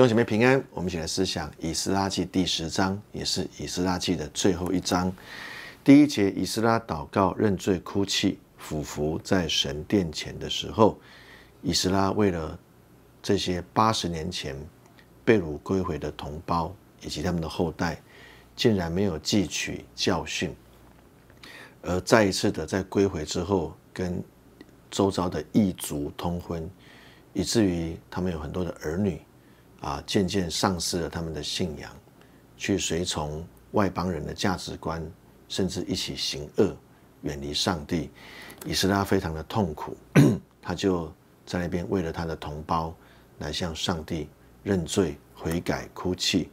弟兄姐妹平安，我们一起来思想以斯拉记第十章，也是以斯拉记的最后一章，第一节，以斯拉祷告认罪，哭泣俯伏在神殿前的时候，以斯拉为了这些八十年前被掳归回的同胞以及他们的后代，竟然没有汲取教训，而再一次的在归回之后跟周遭的异族通婚，以至于他们有很多的儿女。啊，渐渐丧失了他们的信仰，去随从外邦人的价值观，甚至一起行恶，远离上帝，以斯拉非常的痛苦，他就在那边为了他的同胞来向上帝认罪、悔改、哭泣。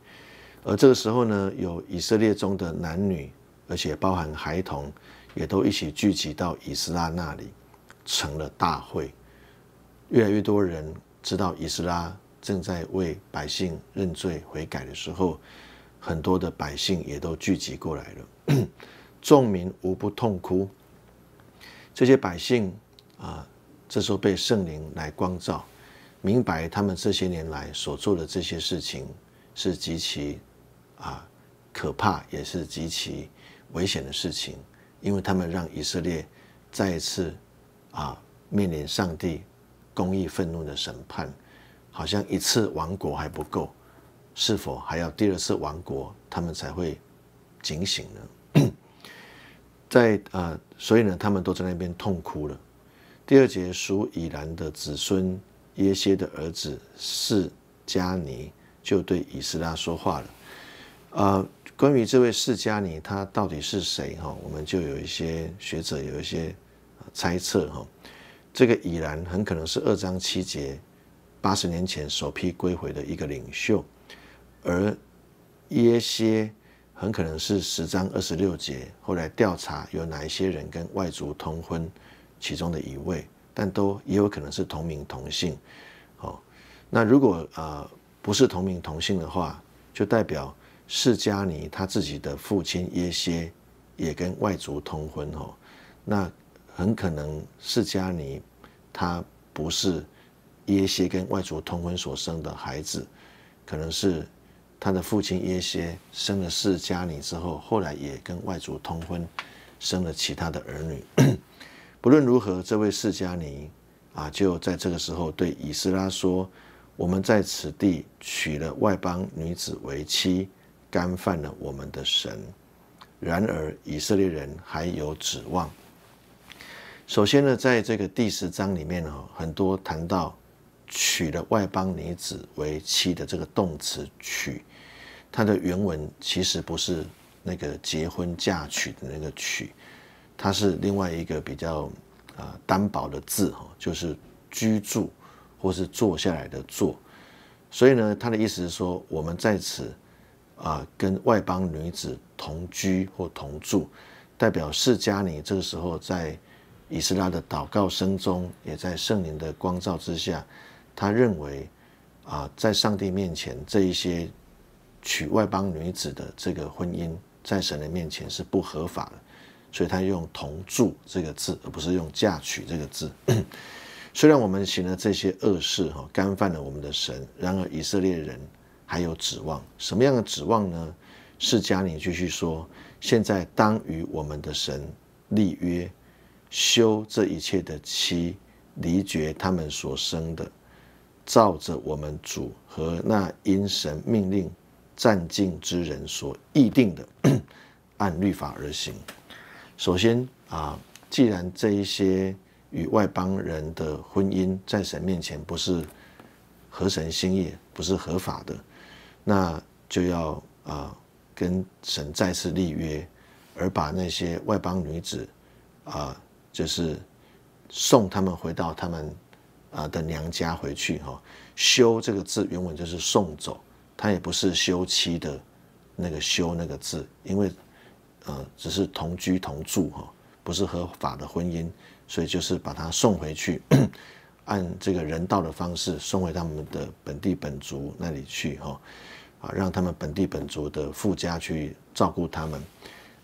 而这个时候呢，有以色列中的男女，而且包含孩童，也都一起聚集到以斯拉那里，成了大会。越来越多人知道以斯拉。正在为百姓认罪悔改的时候，很多的百姓也都聚集过来了，众民无不痛哭。这些百姓啊，这时候被圣灵来光照，明白他们这些年来所做的这些事情是极其啊可怕，也是极其危险的事情，因为他们让以色列再一次啊面临上帝公义愤怒的审判。好像一次亡国还不够，是否还要第二次亡国，他们才会警醒呢？在啊，所以呢，他们都在那边痛哭了。第二节，属以兰的子孙耶歇的儿子释迦尼就对以斯拉说话了。呃，关于这位释迦尼，他到底是谁哈？我们就有一些学者有一些猜测哈。这个以兰很可能是二章七节。八十年前首批归回的一个领袖，而耶歇很可能是十章二十六节后来调查有哪一些人跟外族通婚其中的一位，但都也有可能是同名同姓。哦，那如果呃不是同名同姓的话，就代表释迦尼他自己的父亲耶歇也跟外族通婚哦，那很可能释迦尼他不是。耶歇跟外族通婚所生的孩子，可能是他的父亲耶歇生了释迦尼之后，后来也跟外族通婚，生了其他的儿女。不论如何，这位释迦尼啊，就在这个时候对以斯拉说：“我们在此地娶了外邦女子为妻，干犯了我们的神。”然而，以色列人还有指望。首先呢，在这个第十章里面呢，很多谈到。娶了外邦女子为妻的这个动词“娶”，它的原文其实不是那个结婚嫁娶的那个“娶”，它是另外一个比较啊单薄的字哈，就是居住或是坐下来的“坐”。所以呢，它的意思是说，我们在此啊跟外邦女子同居或同住，代表释迦尼这个时候在以斯拉的祷告声中，也在圣灵的光照之下。他认为，啊，在上帝面前，这一些娶外邦女子的这个婚姻，在神的面前是不合法的，所以他用同住这个字，而不是用嫁娶这个字。虽然我们行了这些恶事，哈，干犯了我们的神，然而以色列人还有指望。什么样的指望呢？释迦尼继续说：现在当与我们的神立约，修这一切的妻，离绝他们所生的。照着我们主和那因神命令占尽之人所议定的，按律法而行。首先啊，既然这一些与外邦人的婚姻在神面前不是合神心意，不是合法的，那就要啊跟神再次立约，而把那些外邦女子啊，就是送他们回到他们。啊的娘家回去哈，休这个字原本就是送走，他也不是休妻的，那个休那个字，因为，呃，只是同居同住哈，不是合法的婚姻，所以就是把他送回去，按这个人道的方式送回他们的本地本族那里去哈，啊，让他们本地本族的富家去照顾他们，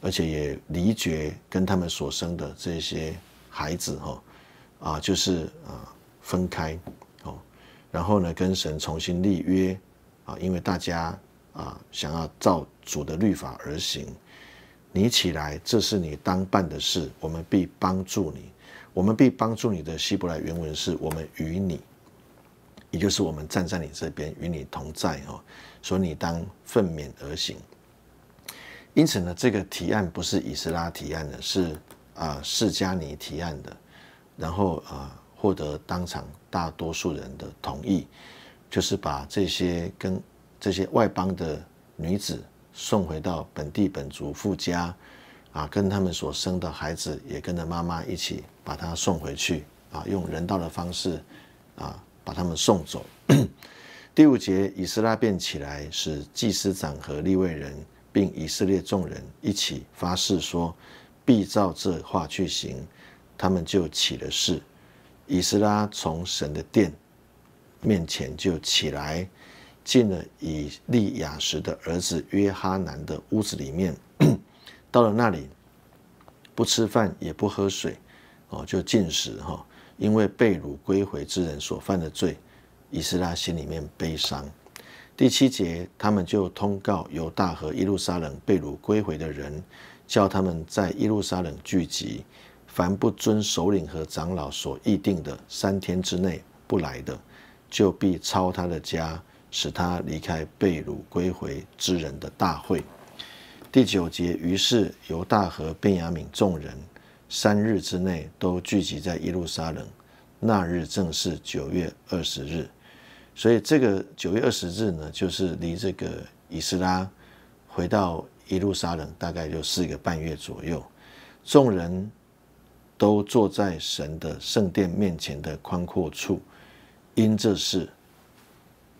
而且也离绝跟他们所生的这些孩子哈，啊，就是啊。分开，哦，然后呢，跟神重新立约，啊，因为大家啊想要照主的律法而行。你起来，这是你当办的事，我们必帮助你，我们必帮助你。的希伯来原文是我们与你，也就是我们站在你这边，与你同在，哦，所以你当奋勉而行。因此呢，这个提案不是以斯拉提案的，是啊，释迦尼提案的，然后啊。获得当场大多数人的同意，就是把这些跟这些外邦的女子送回到本地本族父家，啊，跟他们所生的孩子也跟着妈妈一起把她送回去，啊，用人道的方式，啊，把他们送走。第五节，以斯拉变起来，使祭司长和立位人，并以色列众人一起发誓说，必照这话去行，他们就起了誓。以斯拉从神的殿面前就起来，进了以利亚什的儿子约哈南的屋子里面。到了那里，不吃饭也不喝水，哦，就进食哈，因为被掳归回之人所犯的罪，以斯拉心里面悲伤。第七节，他们就通告犹大和耶路撒冷被掳归回的人，叫他们在耶路撒冷聚集。凡不遵首领和长老所议定的，三天之内不来的，就必抄他的家，使他离开贝鲁归回之人的大会。第九节，于是犹大和便雅敏众人三日之内都聚集在耶路撒冷，那日正是九月二十日。所以这个九月二十日呢，就是离这个以斯拉回到耶路撒冷大概就四个半月左右，众人。都坐在神的圣殿面前的宽阔处，因这事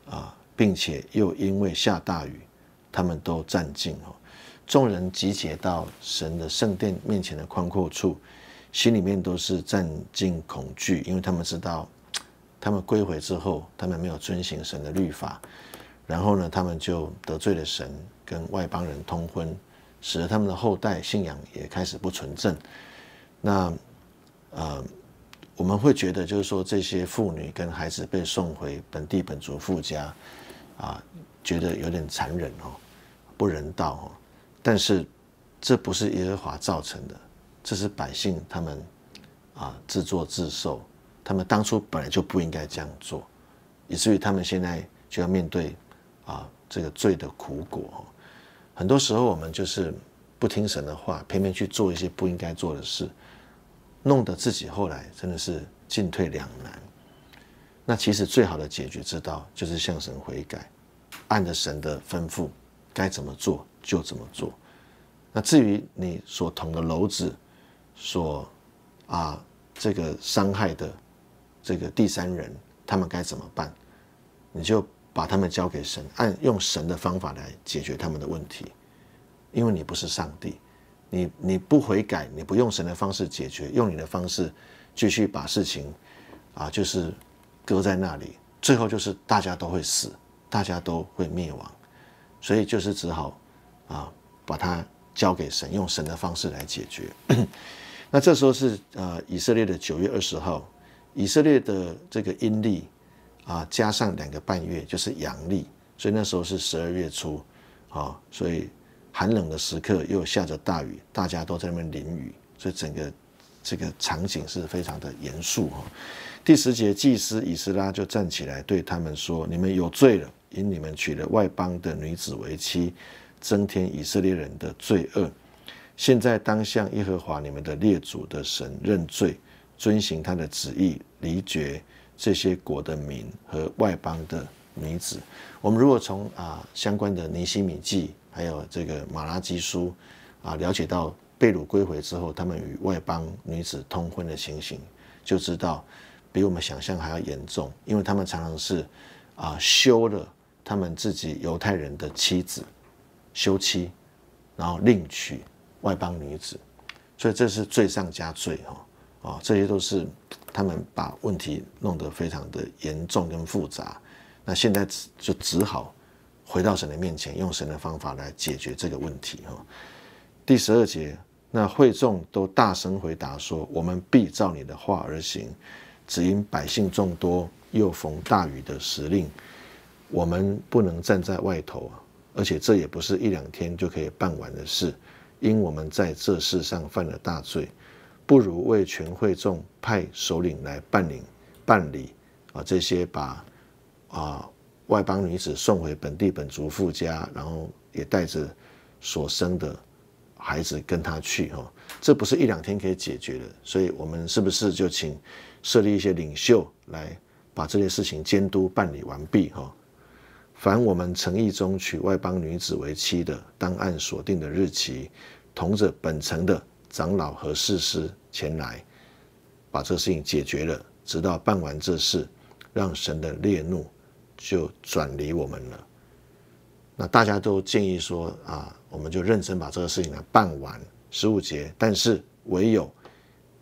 啊，并且又因为下大雨，他们都站尽。众人集结到神的圣殿面前的宽阔处，心里面都是战尽恐惧，因为他们知道，他们归回之后，他们没有遵行神的律法，然后呢，他们就得罪了神，跟外邦人通婚，使得他们的后代信仰也开始不纯正。那。呃，我们会觉得，就是说这些妇女跟孩子被送回本地本族父家，啊，觉得有点残忍哦，不人道哦。但是这不是耶和华造成的，这是百姓他们啊自作自受，他们当初本来就不应该这样做，以至于他们现在就要面对啊这个罪的苦果。很多时候我们就是不听神的话，偏偏去做一些不应该做的事。弄得自己后来真的是进退两难。那其实最好的解决之道就是向神悔改，按着神的吩咐该怎么做就怎么做。那至于你所捅的篓子，所啊这个伤害的这个第三人，他们该怎么办？你就把他们交给神，按用神的方法来解决他们的问题，因为你不是上帝。你你不悔改，你不用神的方式解决，用你的方式继续把事情啊，就是搁在那里，最后就是大家都会死，大家都会灭亡，所以就是只好啊，把它交给神，用神的方式来解决。那这时候是呃以色列的九月二十号，以色列的这个阴历啊，加上两个半月就是阳历，所以那时候是十二月初啊，所以。寒冷的时刻，又下着大雨，大家都在那边淋雨，所以整个这个场景是非常的严肃哈。第十节，祭司以斯拉就站起来对他们说：“你们有罪了，因你们娶了外邦的女子为妻，增添以色列人的罪恶。现在当向耶和华你们的列祖的神认罪，遵行他的旨意，离绝这些国的民和外邦的女子。”我们如果从啊相关的尼西米记。还有这个马拉基书，啊，了解到被掳归回之后，他们与外邦女子通婚的情形，就知道比我们想象还要严重，因为他们常常是啊休了他们自己犹太人的妻子，休妻，然后另娶外邦女子，所以这是罪上加罪哈啊，这些都是他们把问题弄得非常的严重跟复杂，那现在就只好。回到神的面前，用神的方法来解决这个问题。哈，第十二节，那会众都大声回答说：“我们必照你的话而行，只因百姓众多，又逢大雨的时令，我们不能站在外头啊。而且这也不是一两天就可以办完的事，因我们在这事上犯了大罪，不如为全会众派首领来办理办理啊。这些把啊。”外邦女子送回本地本族父家，然后也带着所生的孩子跟他去，哈，这不是一两天可以解决的，所以我们是不是就请设立一些领袖来把这些事情监督办理完毕，哈，凡我们诚意中娶外邦女子为妻的，当按所定的日期，同着本城的长老和事师前来，把这事情解决了，直到办完这事，让神的烈怒。就转离我们了，那大家都建议说啊，我们就认真把这个事情来办完十五节。但是唯有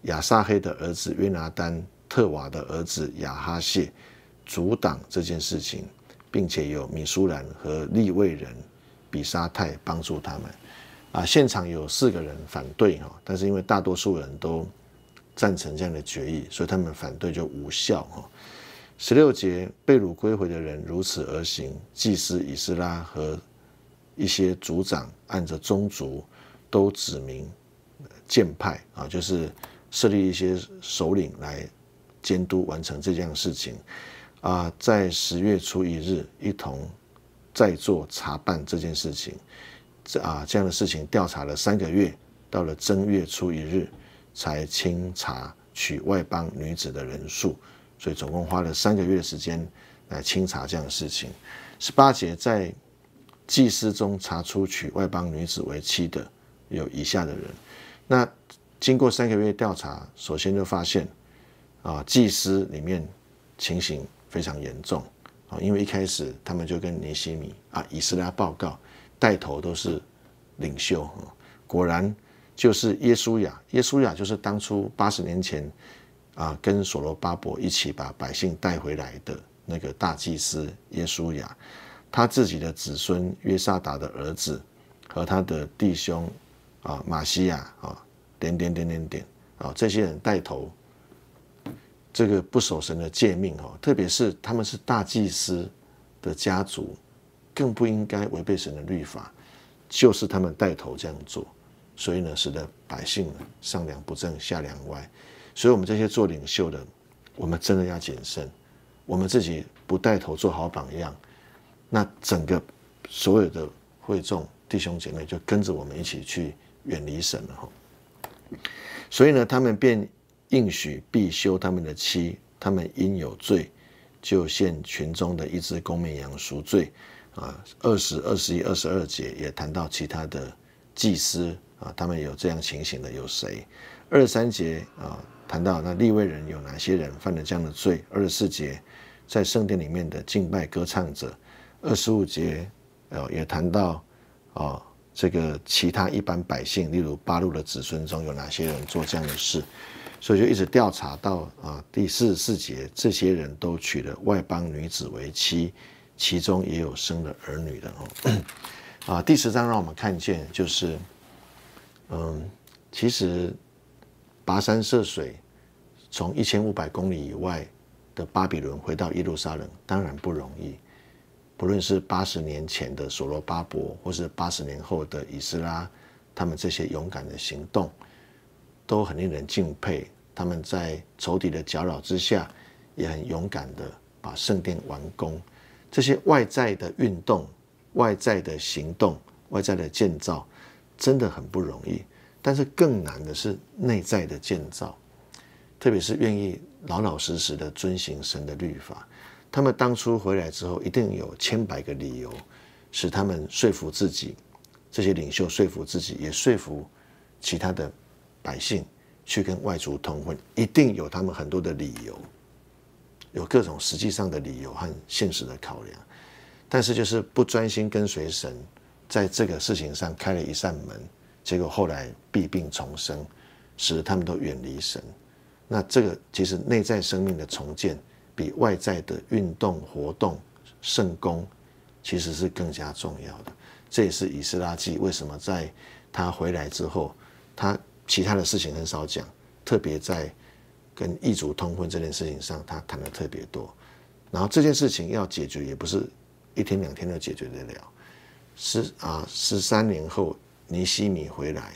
亚萨黑的儿子约拿丹特瓦的儿子亚哈谢阻挡这件事情，并且有米舒兰和利未人比沙泰帮助他们。啊，现场有四个人反对哈，但是因为大多数人都赞成这样的决议，所以他们反对就无效哈。十六节被掳归回的人如此而行，祭司以斯拉和一些族长按着宗族，都指明建派啊，就是设立一些首领来监督完成这件事情啊。在十月初一日，一同再做查办这件事情，啊，这样的事情调查了三个月，到了正月初一日才清查取外邦女子的人数。所以总共花了三个月时间来清查这样的事情。十八节在祭司中查出娶外邦女子为妻的有以下的人。那经过三个月调查，首先就发现啊，祭司里面情形非常严重啊，因为一开始他们就跟尼西米啊、以斯拉报告，带头都是领袖啊。果然就是耶稣亚，耶稣亚就是当初八十年前。啊，跟所罗巴伯一起把百姓带回来的那个大祭司耶稣雅，他自己的子孙约萨达的儿子和他的弟兄啊，马西亚啊，点点点点点啊，这些人带头，这个不守神的诫命哦，特别是他们是大祭司的家族，更不应该违背神的律法，就是他们带头这样做，所以呢，使得百姓上梁不正下梁歪。所以，我们这些做领袖的，我们真的要谨慎。我们自己不带头做好榜样，那整个所有的会众弟兄姐妹就跟着我们一起去远离神了哈。所以呢，他们便应许必休他们的妻，他们因有罪，就献群中的一只公绵羊赎罪。啊，二十二、十一、二十二节也谈到其他的祭司啊，他们有这样情形的有谁？二三节啊。谈到那利未人有哪些人犯了这样的罪？二十四节，在圣殿里面的敬拜歌唱者。二十五节，呃，也谈到啊，这个其他一般百姓，例如八路的子孙中有哪些人做这样的事，所以就一直调查到啊，第四十四节，这些人都娶了外邦女子为妻，其中也有生了儿女的哦。啊，第十章让我们看见就是，嗯，其实跋山涉水。从一千五百公里以外的巴比伦回到耶路撒冷，当然不容易。不论是八十年前的所罗巴伯，或是八十年后的以斯拉，他们这些勇敢的行动都很令人敬佩。他们在仇敌的搅扰之下，也很勇敢的把圣殿完工。这些外在的运动、外在的行动、外在的建造，真的很不容易。但是更难的是内在的建造。特别是愿意老老实实的遵行神的律法，他们当初回来之后，一定有千百个理由使他们说服自己，这些领袖说服自己，也说服其他的百姓去跟外族通婚，一定有他们很多的理由，有各种实际上的理由和现实的考量。但是就是不专心跟随神，在这个事情上开了一扇门，结果后来弊病重生，使他们都远离神。那这个其实内在生命的重建，比外在的运动活动圣功，其实是更加重要的。这也是以斯拉基为什么在他回来之后，他其他的事情很少讲，特别在跟异族通婚这件事情上，他谈的特别多。然后这件事情要解决也不是一天两天就解决得了，十啊，十三年后尼西米回来，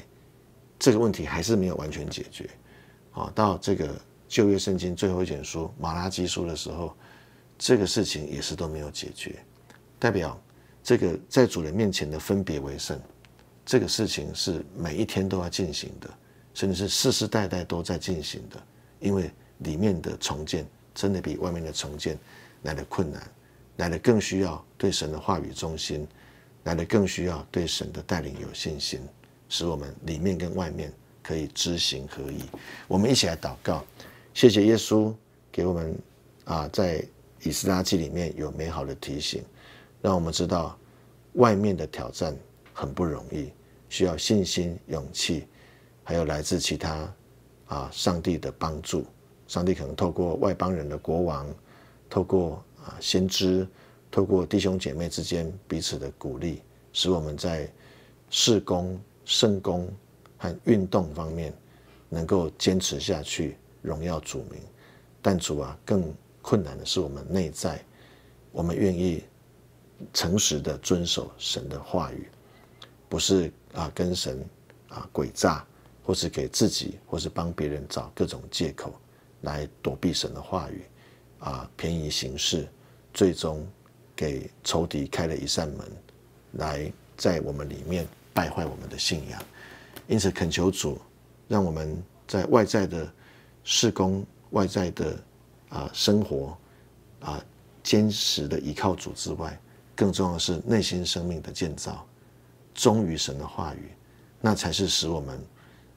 这个问题还是没有完全解决。啊，到这个《旧约圣经》最后一卷书《马拉基书》的时候，这个事情也是都没有解决，代表这个在主人面前的分别为圣，这个事情是每一天都要进行的，甚至是世世代代都在进行的。因为里面的重建真的比外面的重建来的困难，来的更需要对神的话语忠心，来的更需要对神的带领有信心，使我们里面跟外面。可以知行合一，我们一起来祷告，谢谢耶稣给我们啊，在以斯拉记里面有美好的提醒，让我们知道外面的挑战很不容易，需要信心、勇气，还有来自其他啊上帝的帮助。上帝可能透过外邦人的国王，透过啊先知，透过弟兄姐妹之间彼此的鼓励，使我们在事工、圣工。运动方面能够坚持下去，荣耀主名。但主啊，更困难的是我们内在，我们愿意诚实的遵守神的话语，不是啊跟神啊诡诈，或是给自己，或是帮别人找各种借口来躲避神的话语，啊，便宜行事，最终给仇敌开了一扇门，来在我们里面败坏我们的信仰。因此，恳求主，让我们在外在的施工、外在的啊生活啊，坚实的依靠主之外，更重要的是内心生命的建造，忠于神的话语，那才是使我们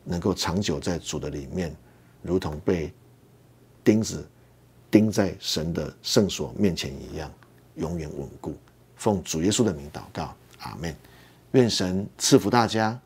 能够长久在主的里面，如同被钉子钉在神的圣所面前一样，永远稳固。奉主耶稣的名祷告，阿门。愿神赐福大家。